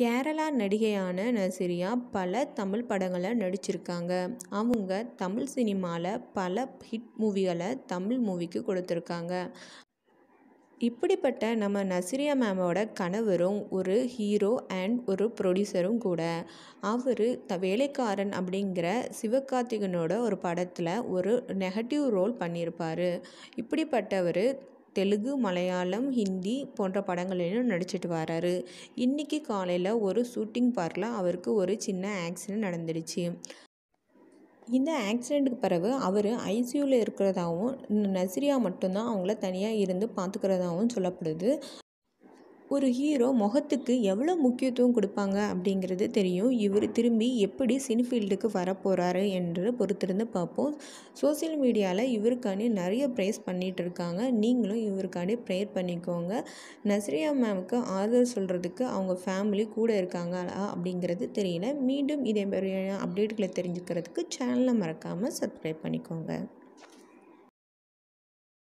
கேரளா நடிகையான நசிரியா பல தமிழ் படங்களை நடிச்சிருக்காங்க அவங்க தமிழ் சினிமாவில் பல ஹிட் மூவிகளை தமிழ் மூவிக்கு கொடுத்துருக்காங்க இப்படிப்பட்ட நம்ம நசிரியா மேமோட கணவரும் ஒரு ஹீரோ அண்ட் ஒரு ப்ரொடியூசரும் கூட அவர் த வேலைக்காரன் அப்படிங்கிற சிவகார்த்திகனோட ஒரு படத்தில் ஒரு நெகட்டிவ் ரோல் பண்ணியிருப்பார் இப்படிப்பட்டவர் தெலுங்கு மலையாளம் ஹிந்தி போன்ற படங்களிலும் நடிச்சிட்டு வராரு இன்றைக்கி காலையில் ஒரு ஷூட்டிங் பார்க்கில் அவருக்கு ஒரு சின்ன ஆக்சிடெண்ட் நடந்துடுச்சு இந்த ஆக்சிடெண்ட்டுக்கு பிறகு அவர் ஐசியூவில் இருக்கிறதாகவும் நசிரியா மட்டும்தான் அவங்கள தனியாக இருந்து பார்த்துக்கிறதாகவும் சொல்லப்படுது ஒரு ஹீரோ முகத்துக்கு எவ்வளோ முக்கியத்துவம் கொடுப்பாங்க அப்படிங்கிறது தெரியும் இவர் திரும்பி எப்படி சினிஃபீல்டுக்கு வரப்போகிறாரு என்று பொறுத்திருந்து பார்ப்போம் சோசியல் மீடியாவில் இவருக்காண்டி நிறைய ப்ரேஸ் இருக்காங்க நீங்களும் இவருக்காண்டி ப்ரேயர் பண்ணிக்கோங்க நஸ்ரியா மேமுக்கு ஆதரவு சொல்கிறதுக்கு அவங்க ஃபேமிலி கூட இருக்காங்களா அப்படிங்கிறது தெரியல மீண்டும் இதே மாதிரியான அப்டேட்டுகளை தெரிஞ்சுக்கிறதுக்கு சேனலை மறக்காமல் சப்ஸ்கிரைப் பண்ணிக்கோங்க